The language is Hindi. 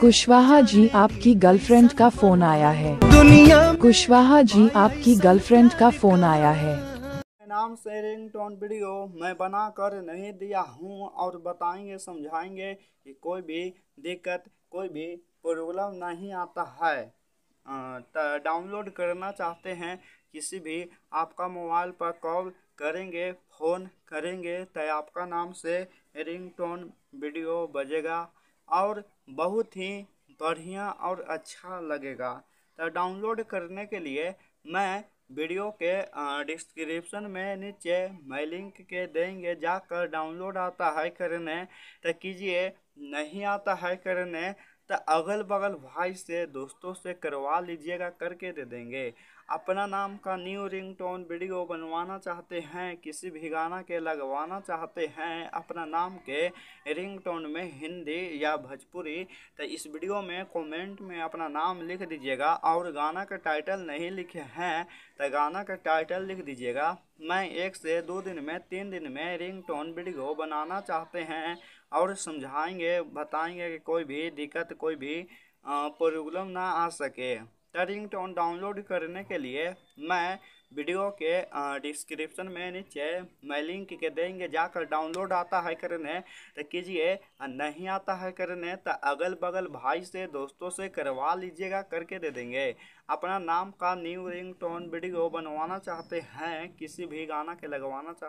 कुशवाहा जी आपकी गर्लफ्रेंड का फोन आया है दुनिया कुशवाहा जी आपकी गर्लफ्रेंड का फोन आया है नाम से रिंगटोन वीडियो मैं बना कर नहीं दिया हूँ और बताएंगे समझाएंगे कि कोई भी दिक्कत कोई भी प्रॉब्लम नहीं आता है डाउनलोड करना चाहते हैं किसी भी आपका मोबाइल पर कॉल करेंगे फ़ोन करेंगे तो आपका नाम से रिंगटोन वीडियो बजेगा और बहुत ही बढ़िया और अच्छा लगेगा तो डाउनलोड करने के लिए मैं वीडियो के डिस्क्रिप्शन में नीचे मैं लिंक के देंगे जाकर डाउनलोड आता है करने तो कीजिए नहीं आता है करने तो अगल बगल भाई से दोस्तों से करवा लीजिएगा करके दे देंगे अपना नाम का न्यू रिंगटोन वीडियो बनवाना चाहते हैं किसी भी गाना के लगवाना चाहते हैं अपना नाम के रिंगटोन में हिंदी या भोजपुरी तो इस वीडियो में कमेंट में अपना नाम लिख दीजिएगा और गाना का टाइटल नहीं लिखे हैं तो गाना का टाइटल लिख दीजिएगा मैं एक से दो दिन में तीन दिन में रिंगटोन वीडियो बनाना चाहते हैं और समझाएंगे बताएंगे कि कोई भी दिक्कत कोई भी प्रॉब्लम ना आ सके रिंग टोन डाउनलोड करने के लिए मैं वीडियो के डिस्क्रिप्शन में नीचे मैं लिंक के देंगे जाकर डाउनलोड आता है करने तो कीजिए नहीं आता है करने तो अगल बगल भाई से दोस्तों से करवा लीजिएगा करके दे देंगे अपना नाम का न्यू रिंगटोन वीडियो बनवाना चाहते हैं किसी भी गाना के लगवाना चाहते